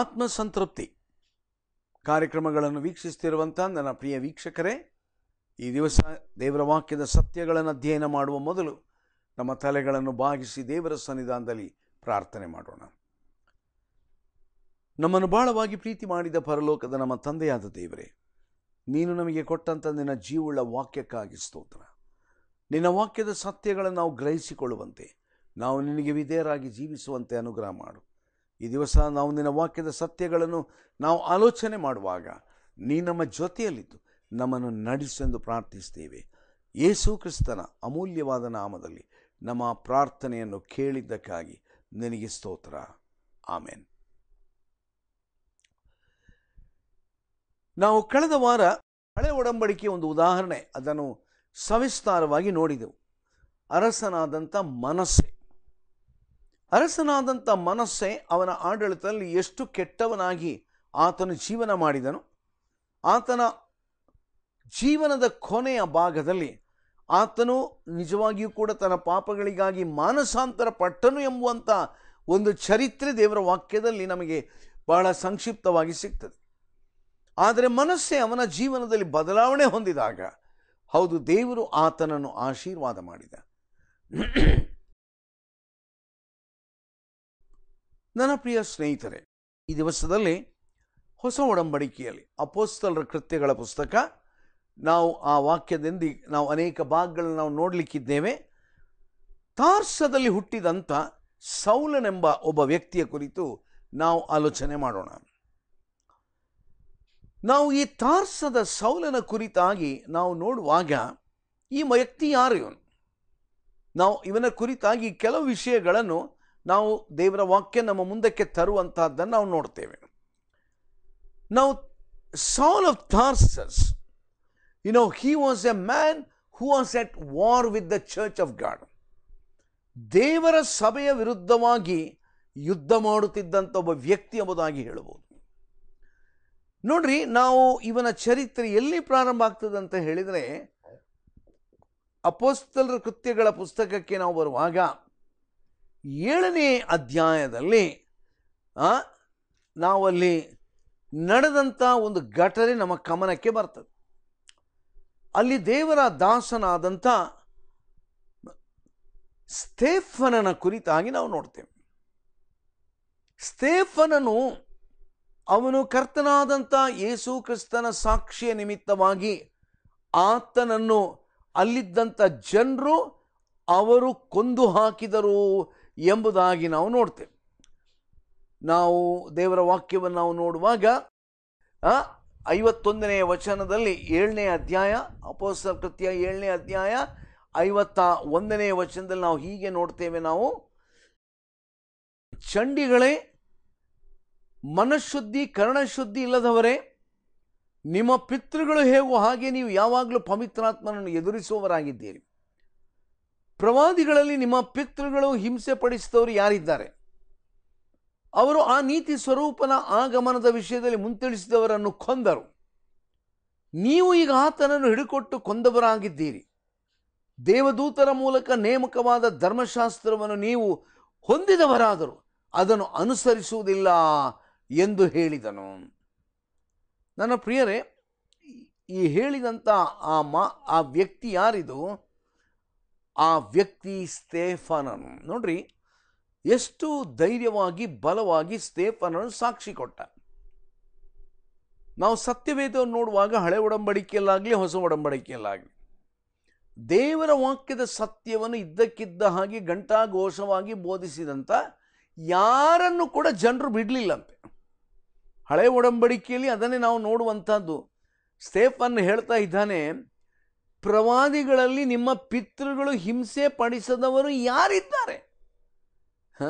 ಆತ್ಮಸಂತೃಪ್ತಿ ಕಾರ್ಯಕ್ರಮಗಳನ್ನು ವೀಕ್ಷಿಸ್ತಿರುವಂಥ ನನ್ನ ಪ್ರಿಯ ವೀಕ್ಷಕರೇ ಈ ದಿವಸ ದೇವರ ವಾಕ್ಯದ ಸತ್ಯಗಳನ್ನು ಅಧ್ಯಯನ ಮಾಡುವ ಮೊದಲು ನಮ್ಮ ತಲೆಗಳನ್ನು ಬಾಗಿಸಿ ದೇವರ ಸನ್ನಿಧಾನದಲ್ಲಿ ಪ್ರಾರ್ಥನೆ ಮಾಡೋಣ ನಮ್ಮನ್ನು ಬಹಳವಾಗಿ ಪ್ರೀತಿ ಮಾಡಿದ ಪರಲೋಕದ ನಮ್ಮ ತಂದೆಯಾದ ದೇವರೇ ನೀನು ನಮಗೆ ಕೊಟ್ಟಂಥ ನಿನ್ನ ಜೀವುಳ್ಳ ವಾಕ್ಯಕ್ಕಾಗಿ ಸ್ತೋತ್ರ ನಿನ್ನ ವಾಕ್ಯದ ಸತ್ಯಗಳನ್ನು ನಾವು ಗ್ರಹಿಸಿಕೊಳ್ಳುವಂತೆ ನಾವು ನಿನಗೆ ವಿಧೇಯರಾಗಿ ಜೀವಿಸುವಂತೆ ಅನುಗ್ರಹ ಮಾಡು ಈ ದಿವಸ ನಾವು ನಿನ್ನ ವಾಕ್ಯದ ಸತ್ಯಗಳನ್ನು ನಾವು ಆಲೋಚನೆ ಮಾಡುವಾಗ ನೀ ನಮ್ಮ ಜೊತೆಯಲ್ಲಿದ್ದು ನಮ್ಮನ್ನು ನಡೆಸೆಂದು ಪ್ರಾರ್ಥಿಸ್ತೇವೆ ಯೇಸು ಕ್ರಿಸ್ತನ ಅಮೂಲ್ಯವಾದ ನಾಮದಲ್ಲಿ ನಮ್ಮ ಪ್ರಾರ್ಥನೆಯನ್ನು ಕೇಳಿದ್ದಕ್ಕಾಗಿ ನಿನಗೆ ಸ್ತೋತ್ರ ಆಮೇನ್ ನಾವು ಕಳೆದ ವಾರ ಹಳೆ ಒಡಂಬಡಿಕೆ ಒಂದು ಉದಾಹರಣೆ ಅದನ್ನು ಸವಿಸ್ತಾರವಾಗಿ ನೋಡಿದೆವು ಅರಸನಾದಂಥ ಮನಸ್ಸೆ ಅರಸನಾದಂಥ ಮನಸ್ಸೆ ಅವನ ಆಡಳಿತದಲ್ಲಿ ಎಷ್ಟು ಕೆಟ್ಟವನಾಗಿ ಆತನು ಜೀವನ ಮಾಡಿದನು ಆತನ ಜೀವನದ ಕೊನೆಯ ಭಾಗದಲ್ಲಿ ಆತನು ನಿಜವಾಗಿಯೂ ಕೂಡ ತನ್ನ ಪಾಪಗಳಿಗಾಗಿ ಮಾನಸಾಂತರ ಪಟ್ಟನು ಎಂಬುವಂಥ ಒಂದು ಚರಿತ್ರೆ ದೇವರ ವಾಕ್ಯದಲ್ಲಿ ನಮಗೆ ಬಹಳ ಸಂಕ್ಷಿಪ್ತವಾಗಿ ಸಿಗ್ತದೆ ಆದರೆ ಮನಸ್ಸೆ ಅವನ ಜೀವನದಲ್ಲಿ ಬದಲಾವಣೆ ಹೊಂದಿದಾಗ ಹೌದು ದೇವರು ಆತನನ್ನು ಆಶೀರ್ವಾದ ಮಾಡಿದ ನನ್ನ ಪ್ರಿಯ ಸ್ನೇಹಿತರೆ ಈ ದಿವಸದಲ್ಲಿ ಹೊಸ ಒಡಂಬಡಿಕೆಯಲ್ಲಿ ಅಪೋಸ್ತಲರ ಕೃತ್ಯಗಳ ಪುಸ್ತಕ ನಾವು ಆ ವಾಕ್ಯದಿಂದ ನಾವು ಅನೇಕ ಭಾಗಗಳನ್ನು ನಾವು ನೋಡಲಿಕ್ಕಿದ್ದೇವೆ ತಾರ್ಸದಲ್ಲಿ ಹುಟ್ಟಿದಂಥ ಸೌಲನೆಂಬ ಒಬ್ಬ ವ್ಯಕ್ತಿಯ ಕುರಿತು ನಾವು ಆಲೋಚನೆ ಮಾಡೋಣ ನಾವು ಈ ತಾರ್ಸದ ಸೌಲನ ಕುರಿತಾಗಿ ನಾವು ನೋಡುವಾಗ ಈ ವ್ಯಕ್ತಿ ಯಾರು ಇವನು ನಾವು ಇವನ ಕುರಿತಾಗಿ ಕೆಲವು ವಿಷಯಗಳನ್ನು ನಾವು ದೇವರ ವಾಕ್ಯ ನಮ್ಮ ಮುಂದಕ್ಕೆ ತರುವಂತಹದ್ದನ್ನು ನಾವು ನೋಡ್ತೇವೆ ನಾವು Saul of Tarsus you know he was a man who was at war with the church of God ದೇವರ ಸಭೆಯ ವಿರುದ್ಧವಾಗಿ ಯುದ್ಧ ಮಾಡುತ್ತಿದ್ದಂಥ ಒಬ್ಬ ವ್ಯಕ್ತಿ ಎಂಬುದಾಗಿ ಹೇಳಬಹುದು ನೋಡ್ರಿ ನಾವು ಇವನ ಚರಿತ್ರೆ ಎಲ್ಲಿ ಪ್ರಾರಂಭ ಆಗ್ತದೆ ಅಂತ ಹೇಳಿದರೆ ಅಪೋಸ್ತಲರ ಕೃತ್ಯಗಳ ಪುಸ್ತಕಕ್ಕೆ ನಾವು ಬರುವಾಗ ಏಳನೇ ಅಧ್ಯಾಯದಲ್ಲಿ ನಾವಲ್ಲಿ ನಡೆದಂಥ ಒಂದು ಘಟನೆ ನಮ್ಮ ಗಮನಕ್ಕೆ ಬರ್ತದೆ ಅಲ್ಲಿ ದೇವರ ದಾಸನಾದಂಥ ಸ್ಟೇಫನನ ಕುರಿತಾಗಿ ನಾವು ನೋಡ್ತೇವೆ ಸ್ಟೇಫನನು ಅವನು ಕರ್ತನಾದಂಥ ಯೇಸು ಕ್ರಿಸ್ತನ ಸಾಕ್ಷಿಯ ನಿಮಿತ್ತವಾಗಿ ಆತನನ್ನು ಅಲ್ಲಿದ್ದಂಥ ಜನರು ಅವರು ಕೊಂದು ಹಾಕಿದರು ಎಂಬುದಾಗಿ ನಾವು ನೋಡ್ತೇವೆ ನಾವು ದೇವರ ವಾಕ್ಯವನ್ನು ನಾವು ನೋಡುವಾಗ ಐವತ್ತೊಂದನೆಯ ವಚನದಲ್ಲಿ ಏಳನೇ ಅಧ್ಯಾಯ ಅಪೋಸ್ತರ ಕೃತ್ಯ ಏಳನೇ ಅಧ್ಯಾಯ ಐವತ್ತ ಒಂದನೆಯ ವಚನದಲ್ಲಿ ನಾವು ಹೀಗೆ ನೋಡ್ತೇವೆ ನಾವು ಚಂಡಿಗಳೇ ಮನಃಶುದ್ಧಿ ಕರ್ಣಶುದ್ಧಿ ಇಲ್ಲದವರೇ ನಿಮ್ಮ ಪಿತೃಗಳು ಹೇಗೋ ಹಾಗೆ ನೀವು ಯಾವಾಗಲೂ ಪವಿತ್ರಾತ್ಮನನ್ನು ಎದುರಿಸುವವರಾಗಿದ್ದೀರಿ ಪ್ರವಾದಿಗಳಲ್ಲಿ ನಿಮ್ಮ ಪಿತೃಗಳು ಹಿಂಸೆ ಪಡಿಸಿದವರು ಯಾರಿದ್ದಾರೆ ಅವರು ಆ ನೀತಿ ಸ್ವರೂಪನ ಆಗಮನದ ವಿಷಯದಲ್ಲಿ ಮುಂತಿಳಿಸಿದವರನ್ನು ಕೊಂದರು ನೀವು ಈಗ ಆತನನ್ನು ಹಿಡಿಕೊಟ್ಟು ಕೊಂದವರಾಗಿದ್ದೀರಿ ದೇವದೂತರ ಮೂಲಕ ನೇಮಕವಾದ ಧರ್ಮಶಾಸ್ತ್ರವನ್ನು ನೀವು ಹೊಂದಿದವರಾದರು ಅದನ್ನು ಅನುಸರಿಸುವುದಿಲ್ಲ ಎಂದು ಹೇಳಿದನು ನನ್ನ ಪ್ರಿಯರೇ ಈ ಹೇಳಿದಂಥ ಆ ಮಾ ಆ ವ್ಯಕ್ತಿ ಯಾರಿದು ಆ ವ್ಯಕ್ತಿ ಸ್ಟೇಫನ ನೋಡ್ರಿ ಎಷ್ಟು ಧೈರ್ಯವಾಗಿ ಬಲವಾಗಿ ಸ್ಟೇಫನನು ಸಾಕ್ಷಿ ಕೊಟ್ಟ ನಾವು ಸತ್ಯವೇದವನ್ನು ನೋಡುವಾಗ ಹಳೆ ಒಡಂಬಡಿಕೆಯಲ್ಲಾಗಲಿ ಹೊಸ ಒಡಂಬಡಿಕೆಯಲ್ಲಾಗಲಿ ದೇವರ ವಾಕ್ಯದ ಸತ್ಯವನ್ನು ಇದ್ದಕ್ಕಿದ್ದ ಹಾಗೆ ಘಂಟಾಘೋಷವಾಗಿ ಬೋಧಿಸಿದಂಥ ಯಾರನ್ನು ಕೂಡ ಜನರು ಬಿಡಲಿಲ್ಲಂತೆ ಹಳೆ ಒಡಂಬಡಿಕೆಯಲ್ಲಿ ಅದನ್ನೇ ನಾವು ನೋಡುವಂಥದ್ದು ಸ್ಟೇಫನ್ ಹೇಳ್ತಾ ಇದ್ದಾನೆ ಪ್ರವಾದಿಗಳಲ್ಲಿ ನಿಮ್ಮ ಪಿತೃಗಳು ಹಿಂಸೆ ಪಡಿಸದವರು ಯಾರಿದ್ದಾರೆ ಹ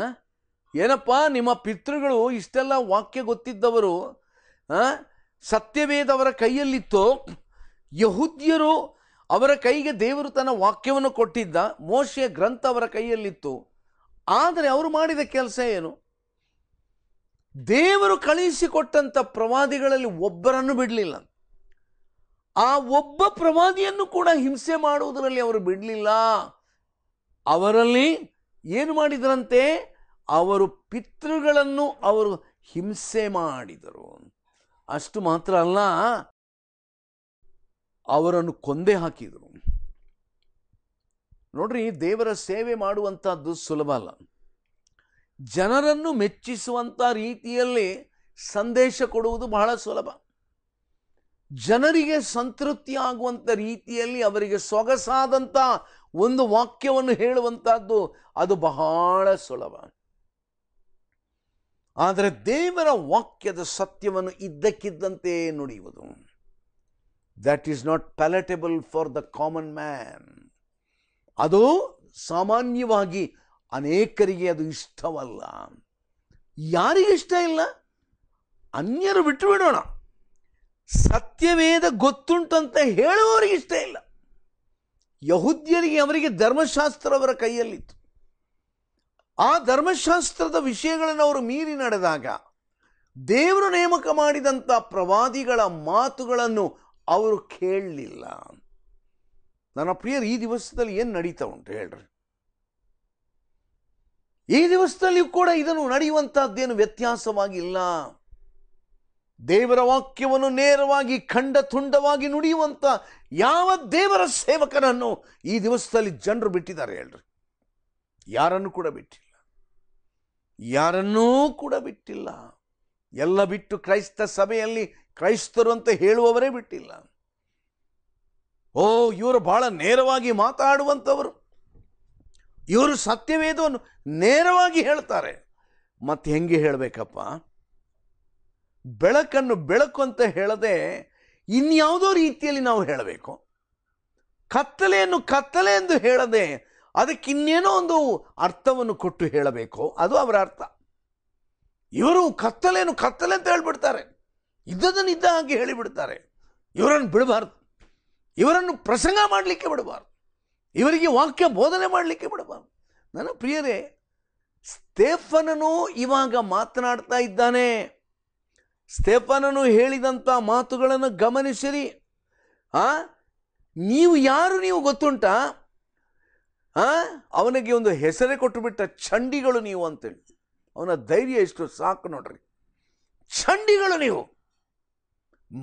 ಏನಪ್ಪ ನಿಮ್ಮ ಪಿತೃಗಳು ಇಷ್ಟೆಲ್ಲ ವಾಕ್ಯ ಗೊತ್ತಿದ್ದವರು ಸತ್ಯವೇದವರ ಕೈಯಲ್ಲಿತ್ತು ಯಹುದ್ಯರು ಅವರ ಕೈಗೆ ದೇವರು ತನ್ನ ವಾಕ್ಯವನ್ನು ಕೊಟ್ಟಿದ್ದ ಮೋಶೆಯ ಗ್ರಂಥ ಅವರ ಕೈಯಲ್ಲಿತ್ತು ಆದರೆ ಅವರು ಮಾಡಿದ ಕೆಲಸ ಏನು ದೇವರು ಕಳುಹಿಸಿಕೊಟ್ಟಂಥ ಪ್ರವಾದಿಗಳಲ್ಲಿ ಒಬ್ಬರನ್ನು ಬಿಡಲಿಲ್ಲ ಆ ಒಬ್ಬ ಪ್ರವಾದಿಯನ್ನು ಕೂಡ ಹಿಂಸೆ ಮಾಡುವುದರಲ್ಲಿ ಅವರು ಬಿಡಲಿಲ್ಲ ಅವರಲ್ಲಿ ಏನು ಮಾಡಿದರಂತೆ ಅವರು ಪಿತೃಗಳನ್ನು ಅವರು ಹಿಂಸೆ ಮಾಡಿದರು ಅಷ್ಟು ಮಾತ್ರ ಅಲ್ಲ ಅವರನ್ನು ಕೊಂದೇ ಹಾಕಿದರು ನೋಡ್ರಿ ದೇವರ ಸೇವೆ ಮಾಡುವಂಥದ್ದು ಸುಲಭ ಅಲ್ಲ ಜನರನ್ನು ಮೆಚ್ಚಿಸುವಂಥ ರೀತಿಯಲ್ಲಿ ಸಂದೇಶ ಕೊಡುವುದು ಬಹಳ ಸುಲಭ ಜನರಿಗೆ ಸಂತೃಪ್ತಿಯಾಗುವಂಥ ರೀತಿಯಲ್ಲಿ ಅವರಿಗೆ ಸೊಗಸಾದಂಥ ಒಂದು ವಾಕ್ಯವನ್ನು ಹೇಳುವಂತಹದ್ದು ಅದು ಬಹಳ ಸುಲಭ ಆದರೆ ದೇವರ ವಾಕ್ಯದ ಸತ್ಯವನ್ನು ಇದ್ದಕ್ಕಿದ್ದಂತೆ ನುಡಿಯುವುದು that is not palatable for the common man ಅದು ಸಾಮಾನ್ಯವಾಗಿ ಅನೇಕರಿಗೆ ಅದು ಇಷ್ಟವಲ್ಲ ಇಷ್ಟ ಇಲ್ಲ ಅನ್ಯರು ಬಿಟ್ಟು ಬಿಡೋಣ ಸತ್ಯವೇದ ಗೊತ್ತುಂಟಂತ ಹೇಳುವವರಿಗೆ ಇಷ್ಟ ಇಲ್ಲ ಯಹುದ್ಯರಿಗೆ ಅವರಿಗೆ ಧರ್ಮಶಾಸ್ತ್ರವರ ಕೈಯಲ್ಲಿತ್ತು ಆ ಧರ್ಮಶಾಸ್ತ್ರದ ವಿಷಯಗಳನ್ನು ಅವರು ಮೀರಿ ನಡೆದಾಗ ದೇವರು ನೇಮಕ ಮಾಡಿದಂಥ ಪ್ರವಾದಿಗಳ ಮಾತುಗಳನ್ನು ಅವರು ಕೇಳಲಿಲ್ಲ ನನ್ನ ಪ್ರಿಯರು ಈ ದಿವಸದಲ್ಲಿ ಏನು ನಡೀತಾ ಉಂಟು ಹೇಳ್ರಿ ಈ ದಿವಸದಲ್ಲಿಯೂ ಕೂಡ ಇದನ್ನು ನಡೆಯುವಂಥದ್ದೇನು ವ್ಯತ್ಯಾಸವಾಗಿಲ್ಲ ದೇವರ ವಾಕ್ಯವನ್ನು ನೇರವಾಗಿ ಖಂಡ ತುಂಡವಾಗಿ ನುಡಿಯುವಂಥ ಯಾವ ದೇವರ ಸೇವಕನನ್ನು ಈ ದಿವಸದಲ್ಲಿ ಜನರು ಬಿಟ್ಟಿದ್ದಾರೆ ಹೇಳ್ರಿ ಯಾರನ್ನು ಕೂಡ ಬಿಟ್ಟಿಲ್ಲ ಯಾರನ್ನೂ ಕೂಡ ಬಿಟ್ಟಿಲ್ಲ ಎಲ್ಲ ಬಿಟ್ಟು ಕ್ರೈಸ್ತ ಸಭೆಯಲ್ಲಿ ಕ್ರೈಸ್ತರು ಅಂತ ಹೇಳುವವರೇ ಬಿಟ್ಟಿಲ್ಲ ಓ ಇವರು ಬಹಳ ನೇರವಾಗಿ ಮಾತಾಡುವಂಥವರು ಇವರು ಸತ್ಯವೇದವನ್ನು ನೇರವಾಗಿ ಹೇಳ್ತಾರೆ ಮತ್ತೆ ಹೆಂಗೆ ಹೇಳಬೇಕಪ್ಪ ಬೆಳಕನ್ನು ಬೆಳಕು ಅಂತ ಹೇಳದೆ ಇನ್ಯಾವುದೋ ರೀತಿಯಲ್ಲಿ ನಾವು ಹೇಳಬೇಕು ಕತ್ತಲೆಯನ್ನು ಕತ್ತಲೆ ಎಂದು ಹೇಳದೆ ಅದಕ್ಕಿನ್ನೇನೋ ಒಂದು ಅರ್ಥವನ್ನು ಕೊಟ್ಟು ಹೇಳಬೇಕು ಅದು ಅವರ ಅರ್ಥ ಇವರು ಕತ್ತಲೆಯನ್ನು ಕತ್ತಲೆ ಅಂತ ಹೇಳಿಬಿಡ್ತಾರೆ ಇದ್ದದನ್ನು ಇದ್ದ ಹಾಗೆ ಹೇಳಿಬಿಡ್ತಾರೆ ಇವರನ್ನು ಬಿಡಬಾರ್ದು ಇವರನ್ನು ಪ್ರಸಂಗ ಮಾಡಲಿಕ್ಕೆ ಬಿಡಬಾರ್ದು ಇವರಿಗೆ ವಾಕ್ಯ ಬೋಧನೆ ಮಾಡಲಿಕ್ಕೆ ಬಿಡಬಾರ್ದು ನನ್ನ ಪ್ರಿಯರೇ ಸ್ಟೇಫನನು ಇವಾಗ ಮಾತನಾಡ್ತಾ ಇದ್ದಾನೆ ಸ್ಟೆಫನನು ಹೇಳಿದಂಥ ಮಾತುಗಳನ್ನು ಗಮನಿಸಿರಿ ಆ ನೀವು ಯಾರು ನೀವು ಗೊತ್ತುಂಟ ಆ ಅವನಿಗೆ ಒಂದು ಹೆಸರೇ ಕೊಟ್ಟುಬಿಟ್ಟ ಚಂಡಿಗಳು ನೀವು ಅಂತೇಳಿ ಅವನ ಧೈರ್ಯ ಎಷ್ಟು ಸಾಕು ನೋಡ್ರಿ ಚಂಡಿಗಳು ನೀವು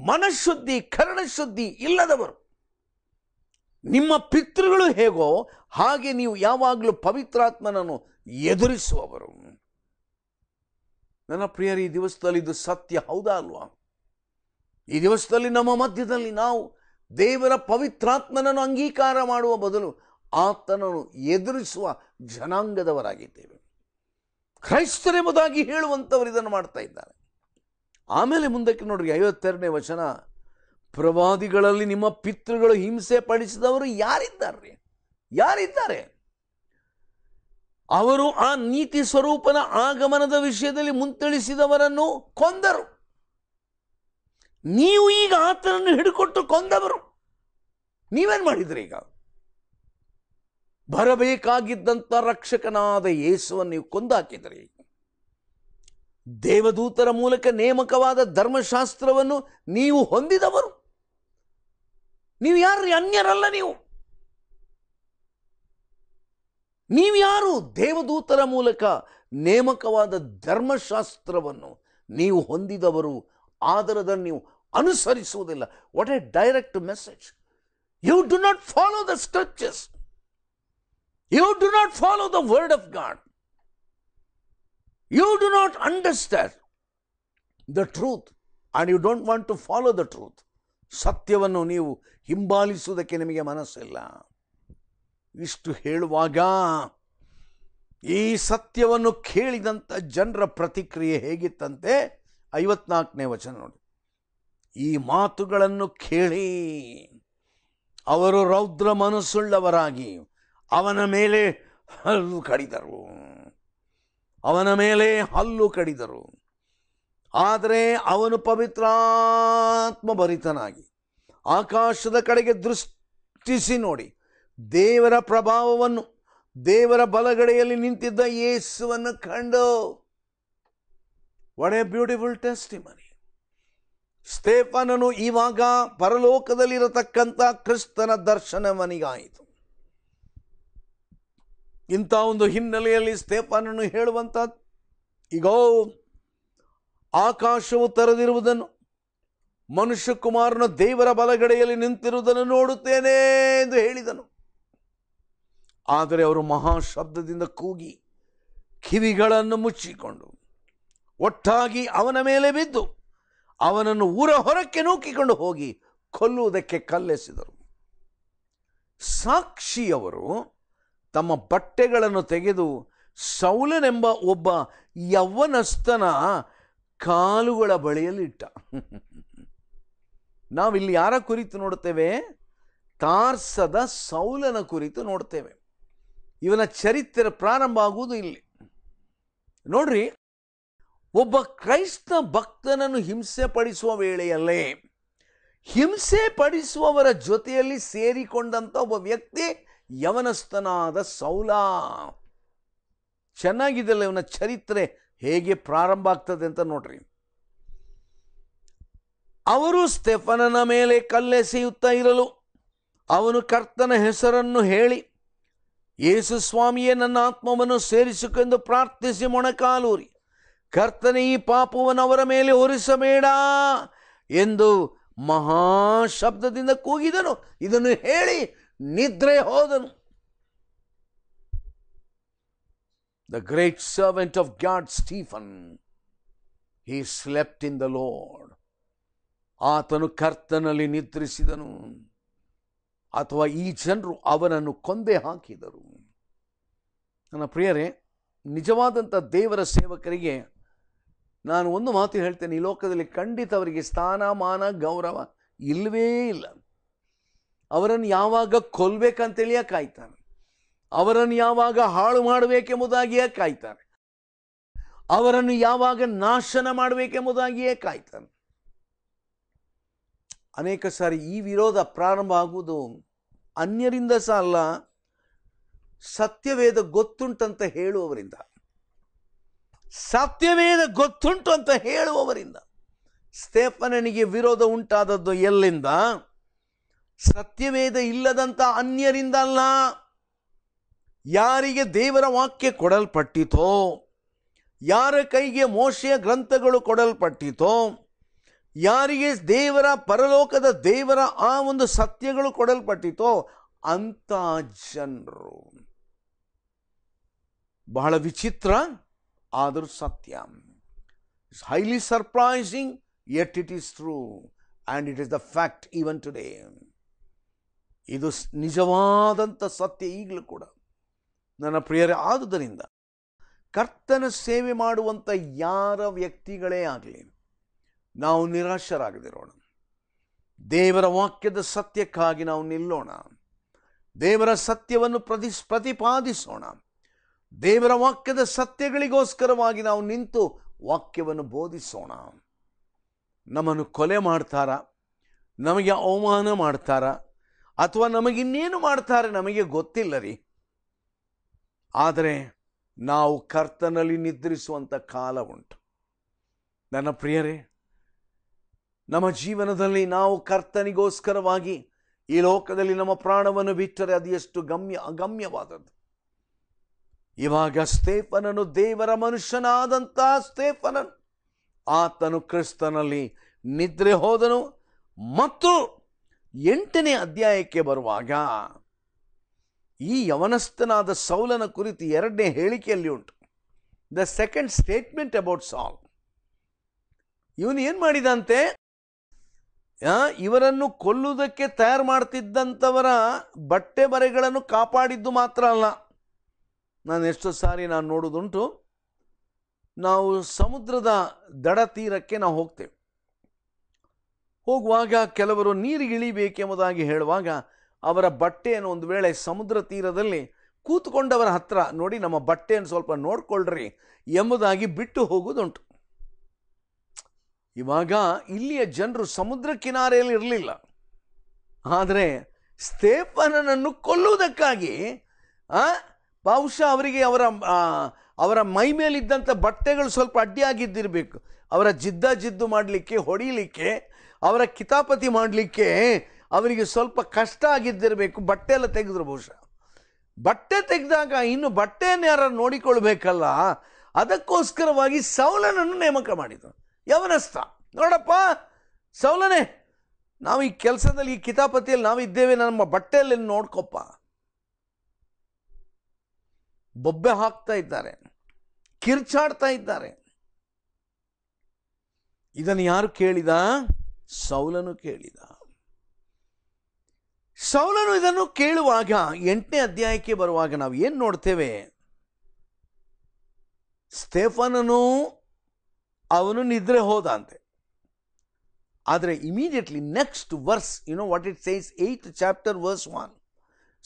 ಮನಃಶುದ್ಧಿ ಶುದ್ಧಿ ಇಲ್ಲದವರು ನಿಮ್ಮ ಪಿತೃಗಳು ಹೇಗೋ ಹಾಗೆ ನೀವು ಯಾವಾಗಲೂ ಪವಿತ್ರಾತ್ಮನನ್ನು ಎದುರಿಸುವವರು ನನ್ನ ಪ್ರಿಯರಿ ಈ ದಿವಸದಲ್ಲಿ ಇದು ಸತ್ಯ ಹೌದಾ ಅಲ್ವಾ ಈ ದಿವಸದಲ್ಲಿ ನಮ್ಮ ಮಧ್ಯದಲ್ಲಿ ನಾವು ದೇವರ ಪವಿತ್ರಾತ್ಮನನ್ನು ಅಂಗೀಕಾರ ಮಾಡುವ ಬದಲು ಆತನನ್ನು ಎದುರಿಸುವ ಜನಾಂಗದವರಾಗಿದ್ದೇವೆ ಕ್ರೈಸ್ತರೆಂಬುದಾಗಿ ಹೇಳುವಂಥವರು ಇದನ್ನು ಮಾಡ್ತಾ ಇದ್ದಾರೆ ಆಮೇಲೆ ಮುಂದಕ್ಕೆ ನೋಡ್ರಿ ಐವತ್ತೆರಡನೇ ವಚನ ಪ್ರವಾದಿಗಳಲ್ಲಿ ನಿಮ್ಮ ಪಿತೃಗಳು ಹಿಂಸೆ ಪಡಿಸಿದವರು ಯಾರಿದ್ದಾರೆ ಯಾರಿದ್ದಾರೆ ಅವರು ಆ ನೀತಿ ಸ್ವರೂಪನ ಆಗಮನದ ವಿಷಯದಲ್ಲಿ ಮುಂತಳಿಸಿದವರನ್ನು ಕೊಂದರು ನೀವು ಈಗ ಆತನನ್ನು ಹಿಡಿಕೊಟ್ಟು ಕೊಂದವರು ನೀವೇನು ಮಾಡಿದ್ರಿ ಈಗ ಬರಬೇಕಾಗಿದ್ದಂಥ ರಕ್ಷಕನಾದ ಯೇಸುವನ್ನು ನೀವು ಕೊಂದಾಕಿದ್ರಿ ದೇವದೂತರ ಮೂಲಕ ನೇಮಕವಾದ ಧರ್ಮಶಾಸ್ತ್ರವನ್ನು ನೀವು ಹೊಂದಿದವರು ನೀವು ಯಾರು ಅನ್ಯರಲ್ಲ ನೀವು ನೀವ್ಯಾರು ದೇವದೂತರ ಮೂಲಕ ನೇಮಕವಾದ ಧರ್ಮಶಾಸ್ತ್ರವನ್ನು ನೀವು ಹೊಂದಿದವರು ಆದರದ ನೀವು ಅನುಸರಿಸುವುದಿಲ್ಲ what a direct message you do not follow the structures you do not follow the word of God you do not understand the truth and you don't want to follow the truth ಸತ್ಯವನ್ನು ನೀವು ಹಿಂಬಾಲಿಸುವುದಕ್ಕೆ ನಿಮಗೆ ಮನಸ್ಸಿಲ್ಲ ಇಷ್ಟು ಹೇಳುವಾಗ ಈ ಸತ್ಯವನ್ನು ಕೇಳಿದಂಥ ಜನರ ಪ್ರತಿಕ್ರಿಯೆ ಹೇಗಿತ್ತಂತೆ ಐವತ್ನಾಲ್ಕನೇ ವಚನ ನೋಡಿ ಈ ಮಾತುಗಳನ್ನು ಕೇಳಿ ಅವರು ರೌದ್ರ ಮನಸ್ಸುಳ್ಳವರಾಗಿ ಅವನ ಮೇಲೆ ಹಲ್ಲು ಕಡಿದರು ಅವನ ಮೇಲೆ ಹಲ್ಲು ಕಡಿದರು ಆದರೆ ಅವನು ಪವಿತ್ರಾತ್ಮ ಭರಿತನಾಗಿ ಆಕಾಶದ ಕಡೆಗೆ ದೃಷ್ಟಿಸಿ ನೋಡಿ ದೇವರ ಪ್ರಭಾವವನ್ನು ದೇವರ ಬಲಗಡೆಯಲ್ಲಿ ನಿಂತಿದ್ದ ಯೇಸುವನ್ನು ಕಂಡು ಒಡೆ ಬ್ಯೂಟಿಫುಲ್ ಟೆಸ್ಟಿ ಮನಿ ಸ್ತೇಫನನು ಇವಾಗ ಪರಲೋಕದಲ್ಲಿರತಕ್ಕಂಥ ಕ್ರಿಸ್ತನ ದರ್ಶನ ಮನಿಗಾಯಿತು ಇಂಥ ಒಂದು ಹಿನ್ನೆಲೆಯಲ್ಲಿ ಸ್ತೇಫನನ್ನು ಹೇಳುವಂಥದ್ದು ಈಗ ಆಕಾಶವು ಮನುಷ್ಯ ಕುಮಾರನು ದೇವರ ಬಲಗಡೆಯಲ್ಲಿ ನಿಂತಿರುವುದನ್ನು ನೋಡುತ್ತೇನೆ ಎಂದು ಹೇಳಿದನು ಆದರೆ ಅವರು ಮಹಾ ಶಬ್ದದಿಂದ ಕೂಗಿ ಕಿವಿಗಳನ್ನು ಮುಚ್ಚಿಕೊಂಡು ಒಟ್ಟಾಗಿ ಅವನ ಮೇಲೆ ಬಿದ್ದು ಅವನನ್ನು ಊರ ಹೊರಕ್ಕೆ ನೂಕಿಕೊಂಡು ಹೋಗಿ ಕೊಲ್ಲುವುದಕ್ಕೆ ಕಲ್ಲೆಸಿದರು ಸಾಕ್ಷಿಯವರು ತಮ್ಮ ಬಟ್ಟೆಗಳನ್ನು ತೆಗೆದು ಸೌಲನೆಂಬ ಒಬ್ಬ ಯೌವನಸ್ಥನ ಕಾಲುಗಳ ಬಳಿಯಲ್ಲಿ ಇಟ್ಟ ನಾವಿಲ್ಲಿ ಯಾರ ಕುರಿತು ನೋಡ್ತೇವೆ ತಾರ್ಸದ ಸೌಲನ ಕುರಿತು ನೋಡ್ತೇವೆ ಇವನ ಚರಿತ್ರೆ ಪ್ರಾರಂಭ ಆಗುವುದು ಇಲ್ಲಿ ನೋಡ್ರಿ ಒಬ್ಬ ಕ್ರೈಸ್ತ ಭಕ್ತನನ್ನು ಹಿಂಸೆ ಪಡಿಸುವ ವೇಳೆಯಲ್ಲೇ ಹಿಂಸೆ ಪಡಿಸುವವರ ಜೊತೆಯಲ್ಲಿ ಸೇರಿಕೊಂಡಂಥ ಒಬ್ಬ ವ್ಯಕ್ತಿ ಯವನಸ್ಥನಾದ ಸೌಲ ಚೆನ್ನಾಗಿದ್ದಲ್ಲ ಇವನ ಚರಿತ್ರೆ ಹೇಗೆ ಪ್ರಾರಂಭ ಆಗ್ತದೆ ಅಂತ ನೋಡ್ರಿ ಅವರು ಸ್ಟೆಫನನ ಮೇಲೆ ಕಲ್ಲೆಸೆಯುತ್ತಾ ಇರಲು ಅವನು ಕರ್ತನ ಹೆಸರನ್ನು ಹೇಳಿ ಯೇಸು ಸ್ವಾಮಿಯೇ ನನ್ನ ಆತ್ಮವನ್ನು ಸೇರಿಸಿಕೆಂದು ಪ್ರಾರ್ಥಿಸಿ ಮೊಣಕಾಲೂರಿ ಕರ್ತನೆ ಈ ಪಾಪವನ್ನು ಮೇಲೆ ಹೊರಿಸಬೇಡ ಎಂದು ಮಹಾ ಕೂಗಿದನು ಇದನ್ನು ಹೇಳಿ ನಿದ್ರೆ ಹೋದನು the great servant of God Stephen he slept in the Lord ಆತನು ಕರ್ತನಲ್ಲಿ ನಿದ್ರಿಸಿದನು ಅಥವಾ ಈ ಜನರು ಅವನನ್ನು ಕೊಂದೆ ಹಾಕಿದರು ನನ್ನ ಪ್ರಿಯರೇ ನಿಜವಾದಂಥ ದೇವರ ಸೇವಕರಿಗೆ ನಾನು ಒಂದು ಮಾತು ಹೇಳ್ತೇನೆ ಈ ಲೋಕದಲ್ಲಿ ಖಂಡಿತ ಅವರಿಗೆ ಸ್ಥಾನಮಾನ ಗೌರವ ಇಲ್ಲವೇ ಇಲ್ಲ ಅವರನ್ನು ಯಾವಾಗ ಕೊಲ್ಬೇಕಂತೇಳಿಯೇ ಕಾಯ್ತಾನೆ ಅವರನ್ನು ಯಾವಾಗ ಹಾಳು ಮಾಡಬೇಕೆಂಬುದಾಗಿಯೇ ಕಾಯ್ತಾನೆ ಅವರನ್ನು ಯಾವಾಗ ನಾಶನ ಮಾಡಬೇಕೆಂಬುದಾಗಿಯೇ ಕಾಯ್ತಾನೆ ಅನೇಕ ಸಾರಿ ಈ ವಿರೋಧ ಪ್ರಾರಂಭ ಆಗುವುದು ಅನ್ಯರಿಂದ ಸಹ ಅಲ್ಲ ಸತ್ಯವೇದ ಗೊತ್ತುಂಟಂತ ಹೇಳುವವರಿಂದ ಸತ್ಯವೇದ ಗೊತ್ತುಂಟು ಅಂತ ಹೇಳುವವರಿಂದ ಸ್ಟೇಫನನಿಗೆ ವಿರೋಧ ಉಂಟಾದದ್ದು ಎಲ್ಲಿಂದ ಸತ್ಯವೇದ ಇಲ್ಲದಂಥ ಅನ್ಯರಿಂದ ಅಲ್ಲ ಯಾರಿಗೆ ದೇವರ ವಾಕ್ಯ ಕೊಡಲ್ಪಟ್ಟಿತೋ ಯಾರ ಕೈಗೆ ಮೋಶೆಯ ಗ್ರಂಥಗಳು ಕೊಡಲ್ಪಟ್ಟಿತೋ ಯಾರಿಗೆ ದೇವರ ಪರಲೋಕದ ದೇವರ ಆ ಒಂದು ಸತ್ಯಗಳು ಕೊಡಲ್ಪಟ್ಟಿತೋ ಅಂತ ಜನರು ಬಹಳ ವಿಚಿತ್ರ ಆದರೂ ಸತ್ಯ it's highly surprising yet it is true and it is the fact even today ಇದು ನಿಜವಾದಂಥ ಸತ್ಯ ಈಗಲೂ ಕೂಡ ನನ್ನ ಪ್ರಿಯರೇ ಆದುದರಿಂದ ಕರ್ತನ ಸೇವೆ ಮಾಡುವಂಥ ಯಾರ ವ್ಯಕ್ತಿಗಳೇ ಆಗಲಿ ನಾವು ನಿರಾಶರಾಗದಿರೋಣ ದೇವರ ವಾಕ್ಯದ ಸತ್ಯಕ್ಕಾಗಿ ನಾವು ನಿಲ್ಲೋಣ ದೇವರ ಸತ್ಯವನ್ನು ಪ್ರತಿ ಪ್ರತಿಪಾದಿಸೋಣ ದೇವರ ವಾಕ್ಯದ ಸತ್ಯಗಳಿಗೋಸ್ಕರವಾಗಿ ನಾವು ನಿಂತು ವಾಕ್ಯವನ್ನು ಬೋಧಿಸೋಣ ನಮ್ಮನ್ನು ಕೊಲೆ ಮಾಡ್ತಾರ ನಮಗೆ ಅವಮಾನ ಮಾಡ್ತಾರ ಅಥವಾ ನಮಗಿನ್ನೇನು ಮಾಡ್ತಾರೆ ನಮಗೆ ಗೊತ್ತಿಲ್ಲ ರೀ ಆದರೆ ನಾವು ಕರ್ತನಲ್ಲಿ ನಿದ್ರಿಸುವಂಥ ಕಾಲ ಉಂಟು ನನ್ನ ಪ್ರಿಯರೇ ನಮ್ಮ ಜೀವನದಲ್ಲಿ ನಾವು ಕರ್ತನಿಗೋಸ್ಕರವಾಗಿ ಈ ಲೋಕದಲ್ಲಿ ನಮ್ಮ ಪ್ರಾಣವನ್ನು ಬಿಟ್ಟರೆ ಅದು ಎಷ್ಟು ಗಮ್ಯ ಅಗಮ್ಯವಾದದ್ದು ಇವಾಗ ಸ್ಟೇಫನನು ದೇವರ ಮನುಷ್ಯನಾದಂತಹ ಸ್ಟೇಫನನ್ ಆತನು ಕ್ರಿಸ್ತನಲ್ಲಿ ನಿದ್ರೆ ಹೋದನು ಮತ್ತು ಎಂಟನೇ ಅಧ್ಯಾಯಕ್ಕೆ ಬರುವಾಗ ಈ ಯವನಸ್ಥನಾದ ಸೌಲನ ಕುರಿತು ಎರಡನೇ ಹೇಳಿಕೆಯಲ್ಲಿ ಉಂಟು ದ ಸೆಕೆಂಡ್ ಸ್ಟೇಟ್ಮೆಂಟ್ ಅಬೌಟ್ ಸಾಲ್ ಇವನು ಏನು ಮಾಡಿದಂತೆ ಇವರನ್ನು ಕೊಲ್ಲುವುದಕ್ಕೆ ತಯಾರು ಮಾಡ್ತಿದ್ದಂಥವರ ಬಟ್ಟೆ ಬರೆಗಳನ್ನು ಕಾಪಾಡಿದ್ದು ಮಾತ್ರ ಅಲ್ಲ ನಾನು ಎಷ್ಟು ಸಾರಿ ನಾನು ನೋಡೋದುಂಟು ನಾವು ಸಮುದ್ರದ ದಡ ತೀರಕ್ಕೆ ನಾವು ಹೋಗ್ತೇವೆ ಹೋಗುವಾಗ ಕೆಲವರು ನೀರಿಗಿಳಿಬೇಕೆಂಬುದಾಗಿ ಹೇಳುವಾಗ ಅವರ ಬಟ್ಟೆಯನ್ನು ಒಂದು ವೇಳೆ ಸಮುದ್ರ ತೀರದಲ್ಲಿ ಕೂತ್ಕೊಂಡವರ ಹತ್ರ ನೋಡಿ ನಮ್ಮ ಬಟ್ಟೆಯನ್ನು ಸ್ವಲ್ಪ ನೋಡಿಕೊಳ್ಳ್ರಿ ಎಂಬುದಾಗಿ ಬಿಟ್ಟು ಹೋಗುವುದುಂಟು ಇವಾಗ ಇಲ್ಲಿಯ ಜನರು ಸಮುದ್ರ ಕಿನಾರೆಯಲ್ಲಿ ಇರಲಿಲ್ಲ ಆದರೆ ಸ್ಥೇಪನನ್ನು ಕೊಲ್ಲುವುದಕ್ಕಾಗಿ ಬಹುಶಃ ಅವರಿಗೆ ಅವರ ಅವರ ಮೈ ಮೇಲಿದ್ದಂಥ ಬಟ್ಟೆಗಳು ಸ್ವಲ್ಪ ಅಡ್ಡಿಯಾಗಿದ್ದಿರಬೇಕು ಅವರ ಜಿದ್ದ ಜಿದ್ದು ಮಾಡಲಿಕ್ಕೆ ಹೊಡೀಲಿಕ್ಕೆ ಅವರ ಕಿತಾಪತಿ ಮಾಡಲಿಕ್ಕೆ ಅವರಿಗೆ ಸ್ವಲ್ಪ ಕಷ್ಟ ಆಗಿದ್ದಿರಬೇಕು ಬಟ್ಟೆ ಎಲ್ಲ ತೆಗೆದ್ರು ಬಹುಶಃ ಬಟ್ಟೆ ತೆಗೆದಾಗ ಇನ್ನು ಬಟ್ಟೆಯನ್ನು ಯಾರು ನೋಡಿಕೊಳ್ಬೇಕಲ್ಲ ಅದಕ್ಕೋಸ್ಕರವಾಗಿ ಸೌಲನನ್ನು ನೇಮಕ ಮಾಡಿದರು ಯವನಸ್ಥ ನೋಡಪ್ಪ ಸೌಲನೆ ನಾವು ಈ ಕೆಲಸದಲ್ಲಿ ಈ ಕಿತಾಪತಿಯಲ್ಲಿ ನಾವಿದ್ದೇವೆ ನಮ್ಮ ಬಟ್ಟೆಯಲ್ಲಿ ನೋಡ್ಕೊಪ್ಪ ಬೊಬ್ಬೆ ಹಾಕ್ತಾ ಇದ್ದಾರೆ ಕಿರ್ಚಾಡ್ತಾ ಇದ್ದಾರೆ ಇದನ್ನು ಯಾರು ಕೇಳಿದ ಸೌಲನು ಕೇಳಿದ ಸೌಲನು ಇದನ್ನು ಕೇಳುವಾಗ ಎಂಟನೇ ಅಧ್ಯಾಯಕ್ಕೆ ಬರುವಾಗ ನಾವು ಏನು ನೋಡ್ತೇವೆ ಸ್ಟೇಫನನು ಅವನು ನಿದ್ರೆ ಹೋದ ಅಂತೆ ಆದರೆ immediately next verse you know what it says eighth chapter verse one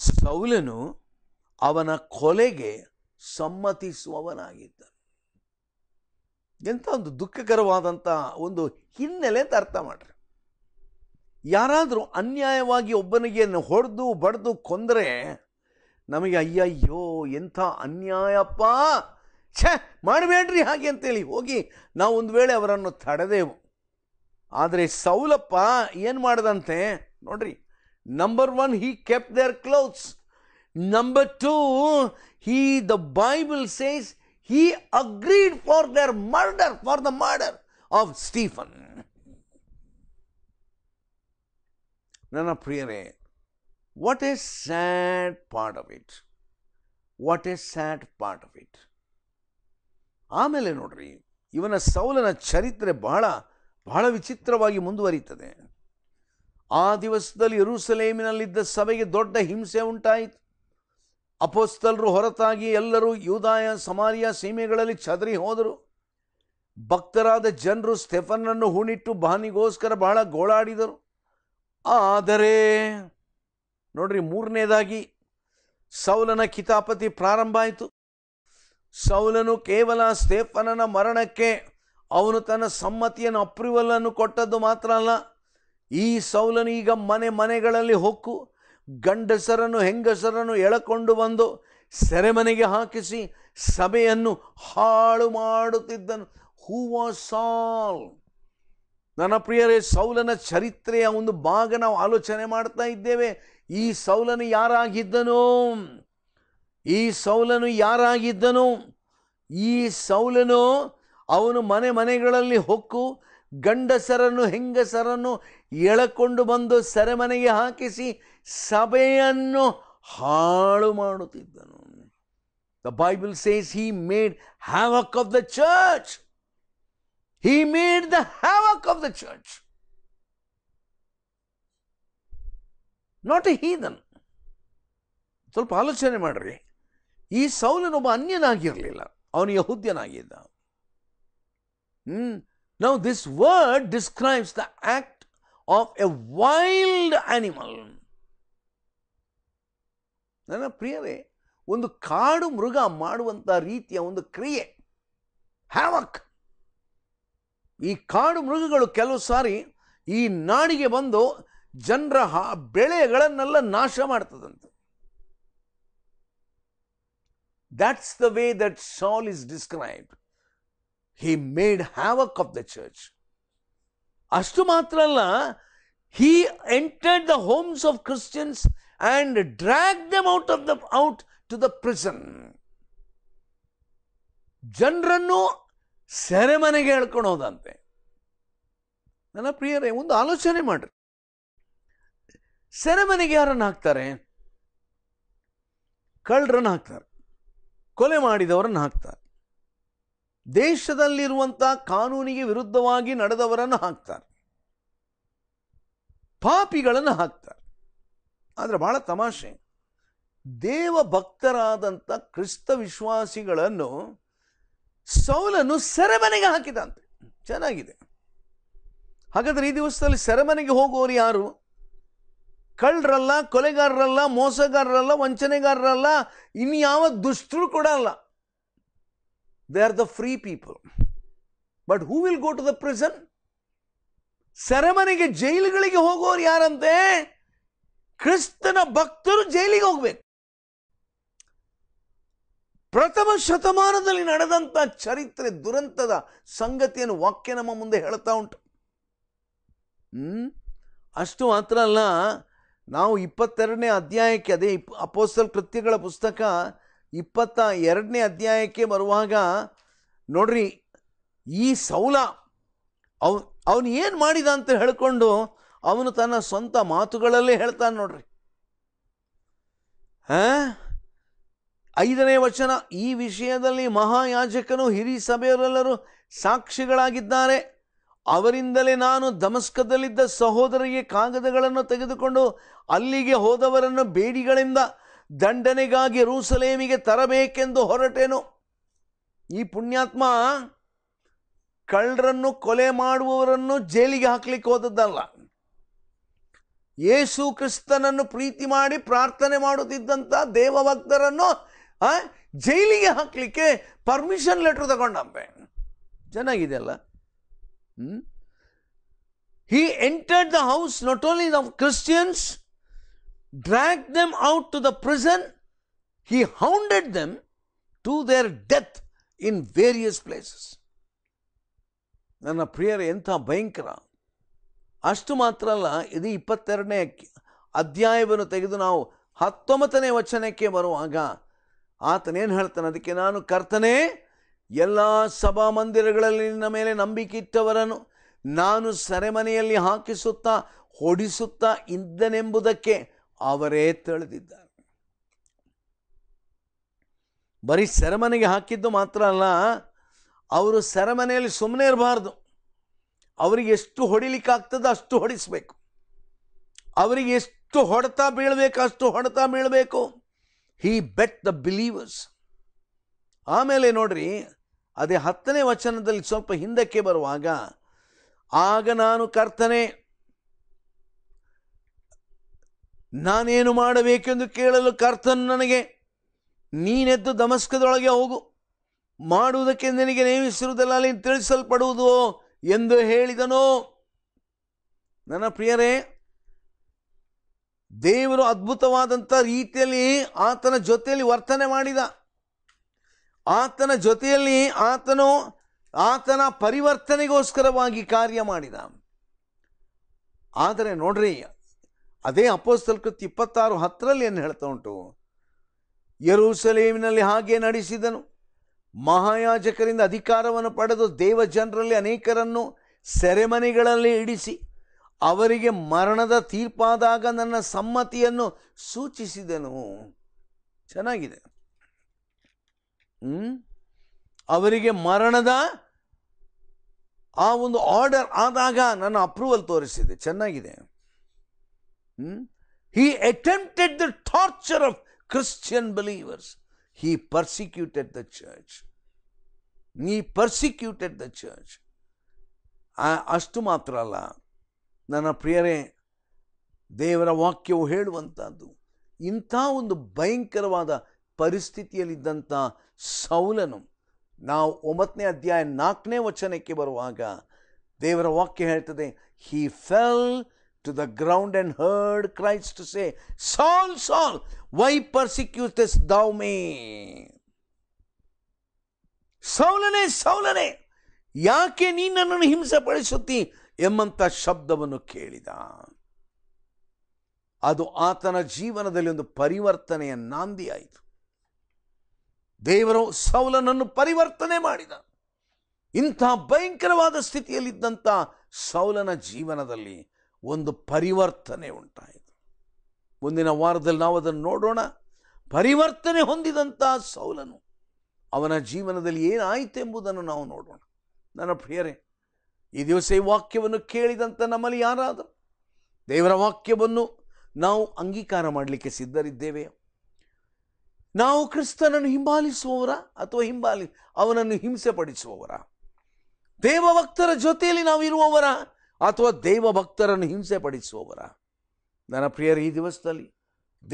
ಸೌಲನು ಅವನ ಕೊಲೆಗೆ ಸಮ್ಮತಿಸುವವನಾಗಿದ್ದ ಎಂಥ ಒಂದು ದುಃಖಕರವಾದಂಥ ಒಂದು ಹಿನ್ನೆಲೆ ಅಂತ ಅರ್ಥ ಮಾಡ್ರಿ ಯಾರಾದರೂ ಅನ್ಯಾಯವಾಗಿ ಒಬ್ಬನಿಗೆ ಹೊಡೆದು ಬಡ್ದು ಕೊಂದರೆ ನಮಗೆ ಅಯ್ಯಯ್ಯೋ ಎಂಥ ಅನ್ಯಾಯಪ್ಪ ಛ ಮಾಡಬೇಡ್ರಿ ಹಾಗೆ ಅಂತೇಳಿ ಹೋಗಿ ನಾವು ಒಂದು ವೇಳೆ ಅವರನ್ನು ತಡೆದೆವು ಆದರೆ ಸೌಲಪ್ಪ ಏನು ಮಾಡ್ದಂತೆ ನೋಡ್ರಿ number one he kept their clothes number two he the Bible says he agreed for their murder for the murder of Stephen ನನ್ನ ಪ್ರಿಯರೇ what a sad part of it what a sad part of it ಆಮೇಲೆ ನೋಡ್ರಿ ಇವನ ಸೌಲನ ಚರಿತ್ರೆ ಬಹಳ ಬಹಳ ವಿಚಿತ್ರವಾಗಿ ಮುಂದುವರಿತದೆ ಆ ದಿವಸದಲ್ಲಿ ಯರೂಸಲೇಮಿನಲ್ಲಿದ್ದ ಸಭೆಗೆ ದೊಡ್ಡ ಹಿಂಸೆ ಉಂಟಾಯಿತು ಅಪೋಸ್ತಲರು ಹೊರತಾಗಿ ಎಲ್ಲರೂ ಯೂದಾಯ ಸಮಾರಿಯ ಸೀಮೆಗಳಲ್ಲಿ ಚದರಿ ಹೋದರು ಭಕ್ತರಾದ ಜನರು ಸ್ಟೆಫನ್ನನ್ನು ಹೂಣಿಟ್ಟು ಬಾನಿಗೋಸ್ಕರ ಬಹಳ ಗೋಳಾಡಿದರು ಆದರೆ ನೋಡ್ರಿ ಮೂರನೇದಾಗಿ ಸೌಲನ ಕಿತಾಪತಿ ಪ್ರಾರಂಭ ಆಯಿತು ಸೌಲನು ಕೇವಲ ಸ್ಟೇಫನನ ಮರಣಕ್ಕೆ ಅವನು ತನ್ನ ಸಮ್ಮತಿಯನ್ನು ಅಪ್ರೂವಲನ್ನು ಕೊಟ್ಟದ್ದು ಮಾತ್ರ ಅಲ್ಲ ಈ ಸೌಲನು ಈಗ ಮನೆ ಮನೆಗಳಲ್ಲಿ ಹೊಕ್ಕು ಗಂಡಸರನ್ನು ಹೆಂಗಸರನ್ನು ಎಳಕೊಂಡು ಬಂದು ಸೆರೆಮನೆಗೆ ಹಾಕಿಸಿ ಸಭೆಯನ್ನು ಹಾಳು ಮಾಡುತ್ತಿದ್ದನು ಹೂ ಸಾಲ್ ನನ್ನ ಪ್ರಿಯರೇ ಸೌಲನ ಚರಿತ್ರೆಯ ಒಂದು ಭಾಗ ನಾವು ಆಲೋಚನೆ ಮಾಡ್ತಾ ಇದ್ದೇವೆ ಈ ಸೌಲನು ಯಾರಾಗಿದ್ದನು ಈ ಸೌಲನು ಯಾರಾಗಿದ್ದನು ಈ ಸೌಲನು ಅವನು ಮನೆ ಮನೆಗಳಲ್ಲಿ ಹೊಕ್ಕು ಗಂಡಸರನ್ನು ಹೆಂಗಸರನ್ನು ಎಳಕೊಂಡು ಬಂದು ಸೆರೆಮನೆಗೆ ಹಾಕಿಸಿ ಸಭೆಯನ್ನು ಹಾಳು ಮಾಡುತ್ತಿದ್ದನು the Bible says he made havoc of the church he made the havoc of the church not a heathen ಸ್ವಲ್ಪ ಆಲೋಚನೆ ಮಾಡ್ರಿ ಈ ಸೌಲನೊಬ್ಬ ಅನ್ಯನಾಗಿರಲಿಲ್ಲ ಅವನು ಯಹುದ್ಯನಾಗಿದ್ದ now this word describes the act of a wild animal ನನ್ನ ಪ್ರಿಯರೇ ಒಂದು ಕಾಡು ಮೃಗ ಮಾಡುವಂಥ ರೀತಿಯ ಒಂದು ಕ್ರಿಯೆ ಹ್ಯಾವಕ್ ಈ ಕಾಡು ಮೃಗಗಳು ಕೆಲವು ಸಾರಿ ಈ ನಾಡಿಗೆ ಬಂದು ಜನರ ಬೆಳೆಗಳನ್ನೆಲ್ಲ ನಾಶ ಮಾಡ್ತದಂತೆ That's the way that Saul is described. He made havoc of the church. Astumatralla, he entered the homes of Christians and dragged them out of the out to the prison. ಜನರನ್ನು ಸೆರೆಮನೆಗೆ ಹೇಳ್ಕೊಳೋದಂತೆ ನನ್ನ ಪ್ರಿಯರೇ ಒಂದು ಆಲೋಚನೆ ಮಾಡ್ರಿ ಸೆರೆಮನೆಗೆ ಯಾರನ್ನು ಹಾಕ್ತಾರೆ ಕಳ್ಳರನ್ನು ಹಾಕ್ತಾರೆ ಕೊಲೆ ಮಾಡಿದವರನ್ನು ಹಾಕ್ತಾರೆ ದೇಶದಲ್ಲಿರುವಂಥ ಕಾನೂನಿಗೆ ವಿರುದ್ಧವಾಗಿ ನಡೆದವರನ್ನು ಹಾಕ್ತಾರೆ ಪಾಪಿಗಳನ್ನು ಹಾಕ್ತಾರೆ ಆದರೆ ಬಹಳ ತಮಾಷೆ ದೇವ ಭಕ್ತರಾದಂಥ ಕ್ರಿಸ್ತ ವಿಶ್ವಾಸಿಗಳನ್ನು ಸೌಲನ್ನು ಸೆರೆಮನೆಗೆ ಹಾಕಿದಂತೆ ಚೆನ್ನಾಗಿದೆ ಹಾಗಾದರೆ ಈ ದಿವಸದಲ್ಲಿ ಸೆರೆಮನೆಗೆ ಹೋಗುವವರು ಯಾರು ಕಳ್ಳರಲ್ಲ ಕೊಲೆಗಾರರಲ್ಲ ಮೋಸಗಾರರಲ್ಲ ವಂಚನೆಗಾರರಲ್ಲ ಇನ್ಯಾವ ದುಷ್ಟರು ಕೂಡ ಅಲ್ಲ they are the free people but who will go to the prison ಸೆರೆಮನೆಗೆ ಜೈಲುಗಳಿಗೆ ಹೋಗೋರು ಯಾರಂತೆ ಕ್ರಿಸ್ತನ ಭಕ್ತರು ಜೈಲಿಗೆ ಹೋಗ್ಬೇಕು ಪ್ರಥಮ ಶತಮಾನದಲ್ಲಿ ನಡೆದಂಥ ಚರಿತ್ರೆ ದುರಂತದ ಸಂಗತಿಯನ್ನು ವಾಕ್ಯ ನಮ್ಮ ಮುಂದೆ ಹೇಳ್ತಾ ಉಂಟು ಅಷ್ಟು ಮಾತ್ರ ಅಲ್ಲ ನಾವು ಇಪ್ಪತ್ತೆರಡನೇ ಅಧ್ಯಾಯಕ್ಕೆ ಅದೇ ಇಪ್ ಅಪೋಸ್ತಲ್ ಕೃತ್ಯಗಳ ಪುಸ್ತಕ ಇಪ್ಪತ್ತ ಎರಡನೇ ಅಧ್ಯಾಯಕ್ಕೆ ಬರುವಾಗ ನೋಡ್ರಿ ಈ ಸೌಲ ಅವ್ ಅವನು ಏನು ಮಾಡಿದ ಅಂತ ಹೇಳ್ಕೊಂಡು ಅವನು ತನ್ನ ಸ್ವಂತ ಮಾತುಗಳಲ್ಲೇ ಹೇಳ್ತಾನೆ ನೋಡ್ರಿ ಐದನೇ ವಚನ ಈ ವಿಷಯದಲ್ಲಿ ಮಹಾಯಾಜಕನು ಹಿರಿ ಸಭೆಯವರೆಲ್ಲರೂ ಸಾಕ್ಷಿಗಳಾಗಿದ್ದಾರೆ ಅವರಿಂದಲೇ ನಾನು ದಮಸ್ಕದಲ್ಲಿದ್ದ ಸಹೋದರಿಗೆ ಕಾಗದಗಳನ್ನು ತೆಗೆದುಕೊಂಡು ಅಲ್ಲಿಗೆ ಹೋದವರನ್ನು ಬೇಡಿಗಳಿಂದ ದಂಡನೆಗಾಗಿ ರೂಸಲೇಮಿಗೆ ತರಬೇಕೆಂದು ಹೊರಟೇನು ಈ ಪುಣ್ಯಾತ್ಮ ಕಳ್ಳರನ್ನು ಕೊಲೆ ಮಾಡುವವರನ್ನು ಜೈಲಿಗೆ ಹಾಕ್ಲಿಕ್ಕೆ ಹೋದದ್ದಲ್ಲ ಯೇಸು ಕ್ರಿಸ್ತನನ್ನು ಪ್ರೀತಿ ಮಾಡಿ ಪ್ರಾರ್ಥನೆ ಮಾಡುತ್ತಿದ್ದಂಥ ದೇವಭಕ್ತರನ್ನು ಜೈಲಿಗೆ ಹಾಕಲಿಕ್ಕೆ ಪರ್ಮಿಷನ್ ಲೆಟ್ರ್ ತಗೊಂಡಂಬೆ ಚೆನ್ನಾಗಿದೆ ಅಲ್ಲ Hmm? He entered the house not only of Christians, dragged them out to the prison, he hounded them to their death in various places. ನನ್ನ ಪ್ರಿಯರೇ ಎಂಥ ಭಯಂಕರ ಅಷ್ಟು ಮಾತ್ರ ಅಲ್ಲ ಇದು ಇಪ್ಪತ್ತೆರಡನೇ ಅಧ್ಯಾಯವನ್ನು ತೆಗೆದು ನಾವು ಹತ್ತೊಂಬತ್ತನೇ ವಚನಕ್ಕೆ ಬರುವಾಗ ಆತನೇನು ಹೇಳ್ತಾನೆ ಅದಕ್ಕೆ ನಾನು kartane ಎಲ್ಲ ಸಭಾ ನಿನ್ನ ಮೇಲೆ ಇಟ್ಟವರನ್ನು ನಾನು ಸೆರೆಮನೆಯಲ್ಲಿ ಹಾಕಿಸುತ್ತಾ ಹೊಡಿಸುತ್ತಾ ಇದ್ದನೆಂಬುದಕ್ಕೆ ಅವರೇ ತಿಳಿದಿದ್ದಾರೆ ಬರೀ ಸೆರೆಮನೆಗೆ ಹಾಕಿದ್ದು ಮಾತ್ರ ಅಲ್ಲ ಅವರು ಸೆರೆಮನೆಯಲ್ಲಿ ಸುಮ್ಮನೆ ಇರಬಾರ್ದು ಅವರಿಗೆ ಎಷ್ಟು ಹೊಡಿಲಿಕ್ಕಾಗ್ತದೋ ಅಷ್ಟು ಹೊಡಿಸಬೇಕು ಅವರಿಗೆ ಎಷ್ಟು ಹೊಡೆತ ಬೀಳಬೇಕು ಅಷ್ಟು ಹೊಡೆತ ಬೀಳಬೇಕು ಹೀ ಬೆಟ್ ದ ಬಿಲೀವರ್ಸ್ ಆಮೇಲೆ ನೋಡ್ರಿ ಅದೇ ಹತ್ತನೇ ವಚನದಲ್ಲಿ ಸ್ವಲ್ಪ ಹಿಂದಕ್ಕೆ ಬರುವಾಗ ಆಗ ನಾನು ಕರ್ತನೆ ನಾನೇನು ಮಾಡಬೇಕೆಂದು ಕೇಳಲು ಕರ್ತನು ನನಗೆ ನೀನೆದ್ದು ದಮಸ್ಕದೊಳಗೆ ಹೋಗು ಮಾಡುವುದಕ್ಕೆ ನಿನಗೆ ನೇಮಿಸಿರುವುದಲ್ಲ ಅಲ್ಲಿ ತಿಳಿಸಲ್ಪಡುವುದು ಎಂದು ಹೇಳಿದನು ನನ್ನ ಪ್ರಿಯರೇ ದೇವರು ಅದ್ಭುತವಾದಂಥ ರೀತಿಯಲ್ಲಿ ಆತನ ಜೊತೆಯಲ್ಲಿ ವರ್ತನೆ ಮಾಡಿದ ಆತನ ಜೊತೆಯಲ್ಲಿ ಆತನು ಆತನ ಪರಿವರ್ತನೆಗೋಸ್ಕರವಾಗಿ ಕಾರ್ಯ ಮಾಡಿದ ಆದರೆ ನೋಡ್ರಿ ಅದೇ ಅಪೋಸ್ತಲ್ ಕೃತ್ಯ ಇಪ್ಪತ್ತಾರು ಹತ್ತರಲ್ಲಿ ಏನು ಹೇಳ್ತಾ ಉಂಟು ಯರೂಸಲೇಮಿನಲ್ಲಿ ಹಾಗೆ ನಡೆಸಿದನು ಮಹಾಯಾಜಕರಿಂದ ಅಧಿಕಾರವನ್ನು ಪಡೆದು ದೇವ ಜನರಲ್ಲಿ ಅನೇಕರನ್ನು ಸೆರೆಮನೆಗಳಲ್ಲಿ ಇಡಿಸಿ ಅವರಿಗೆ ಮರಣದ ತೀರ್ಪಾದಾಗ ನನ್ನ ಸಮ್ಮತಿಯನ್ನು ಸೂಚಿಸಿದನು ಚೆನ್ನಾಗಿದೆ ಅವರಿಗೆ ಮರಣದ ಆ ಒಂದು ಆರ್ಡರ್ ಆದಾಗ ನನ್ನ ಅಪ್ರೂವಲ್ ತೋರಿಸಿದೆ ಚೆನ್ನಾಗಿದೆ he attempted the torture of Christian believers he persecuted the church ನೀ ಪರ್ಸಿಕ್ಯೂಟೆಡ್ ದ ಚರ್ಚ್ ಅಷ್ಟು ಮಾತ್ರ ಅಲ್ಲ ನನ್ನ ಪ್ರಿಯರೇ ದೇವರ ವಾಕ್ಯವು ಹೇಳುವಂಥದ್ದು ಇಂಥ ಒಂದು ಭಯಂಕರವಾದ ಪರಿಸ್ಥಿತಿಯಲ್ಲಿದ್ದಂಥ ಸೌಲನು ನಾವು ಒಂಬತ್ತನೇ ಅಧ್ಯಾಯ ನಾಲ್ಕನೇ ವಚನಕ್ಕೆ ಬರುವಾಗ ದೇವರ ವಾಕ್ಯ ಹೇಳ್ತದೆ he fell to the ground and heard Christ say Saul Saul Y ಪರ್ಸಿಕ್ಯೂಟಸ್ ದಾವ್ May ಸೌಲನೆ ಸೌಲನೆ ಯಾಕೆ ನೀ ನನ್ನನ್ನು ಹಿಂಸೆ ಪಡಿಸುತ್ತಿ ಎಂಬಂಥ ಶಬ್ದವನ್ನು ಕೇಳಿದ ಅದು ಆತನ ಜೀವನದಲ್ಲಿ ಒಂದು ಪರಿವರ್ತನೆಯ ನಾಂದಿಯಾಯಿತು ದೇವರು ಸೌಲನನ್ನು ಪರಿವರ್ತನೆ ಮಾಡಿದ ಇಂಥ ಭಯಂಕರವಾದ ಸ್ಥಿತಿಯಲ್ಲಿದ್ದಂಥ ಸೌಲನ ಜೀವನದಲ್ಲಿ ಒಂದು ಪರಿವರ್ತನೆ ಉಂಟಾಯಿತು ಮುಂದಿನ ವಾರದಲ್ಲಿ ನಾವು ಅದನ್ನು ನೋಡೋಣ ಪರಿವರ್ತನೆ ಹೊಂದಿದಂಥ ಸೌಲನು ಅವನ ಜೀವನದಲ್ಲಿ ಏನಾಯಿತು ಎಂಬುದನ್ನು ನಾವು ನೋಡೋಣ ನನ್ನ ಪ್ರಿಯರೇ ಈ ದಿವಸ ಈ ವಾಕ್ಯವನ್ನು ಕೇಳಿದಂಥ ನಮ್ಮಲ್ಲಿ ಯಾರಾದರೂ ದೇವರ ವಾಕ್ಯವನ್ನು ನಾವು ಅಂಗೀಕಾರ ಮಾಡಲಿಕ್ಕೆ ಸಿದ್ಧರಿದ್ದೇವೆ ನಾವು ಕ್ರಿಸ್ತನನ್ನು ಹಿಂಬಾಲಿಸುವವರ ಅಥವಾ ಹಿಂಬಾಲಿ ಅವನನ್ನು ಹಿಂಸೆ ಪಡಿಸುವವರ ದೇವಭಕ್ತರ ಜೊತೆಯಲ್ಲಿ ನಾವು ಇರುವವರ ಅಥವಾ ದೇವಭಕ್ತರನ್ನು ಹಿಂಸೆ ಪಡಿಸುವವರ ನನ್ನ ಪ್ರಿಯರು ಈ ದಿವಸದಲ್ಲಿ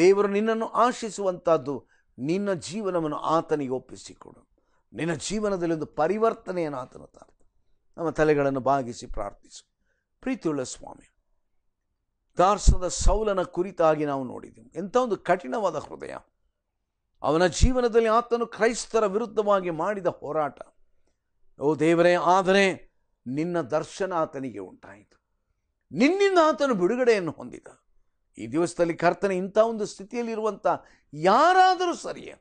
ದೇವರು ನಿನ್ನನ್ನು ಆಶಿಸುವಂಥದ್ದು ನಿನ್ನ ಜೀವನವನ್ನು ಆತನಿಗೆ ಒಪ್ಪಿಸಿಕೊಡು ನಿನ್ನ ಜೀವನದಲ್ಲಿ ಒಂದು ಪರಿವರ್ತನೆಯನ್ನು ಆತನ ತಾನೆ ನಮ್ಮ ತಲೆಗಳನ್ನು ಬಾಗಿಸಿ ಪ್ರಾರ್ಥಿಸು ಪ್ರೀತಿಯುಳ್ಳ ಸ್ವಾಮಿ ದಾರ್ಸದ ಸೌಲನ ಕುರಿತಾಗಿ ನಾವು ನೋಡಿದೆವು ಎಂಥ ಒಂದು ಕಠಿಣವಾದ ಹೃದಯ ಅವನ ಜೀವನದಲ್ಲಿ ಆತನು ಕ್ರೈಸ್ತರ ವಿರುದ್ಧವಾಗಿ ಮಾಡಿದ ಹೋರಾಟ ಓ ದೇವರೇ ಆದರೆ ನಿನ್ನ ದರ್ಶನ ಆತನಿಗೆ ಉಂಟಾಯಿತು ನಿನ್ನಿಂದ ಆತನು ಬಿಡುಗಡೆಯನ್ನು ಹೊಂದಿದ ಈ ದಿವಸದಲ್ಲಿ ಕರ್ತನೆ ಇಂಥ ಒಂದು ಸ್ಥಿತಿಯಲ್ಲಿರುವಂಥ ಯಾರಾದರೂ ಸರಿಯೇ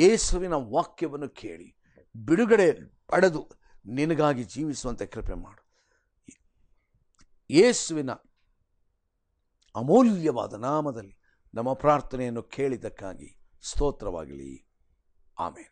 ಯೇಸುವಿನ ವಾಕ್ಯವನ್ನು ಕೇಳಿ ಬಿಡುಗಡೆ ಪಡೆದು ನಿನಗಾಗಿ ಜೀವಿಸುವಂತೆ ಕೃಪೆ ಮಾಡು ಯೇಸುವಿನ ಅಮೂಲ್ಯವಾದ ನಾಮದಲ್ಲಿ ನಮ್ಮ ಪ್ರಾರ್ಥನೆಯನ್ನು ಕೇಳಿದ್ದಕ್ಕಾಗಿ ಸ್ತೋತ್ರವಾಗಲಿ ಆಮೇಲೆ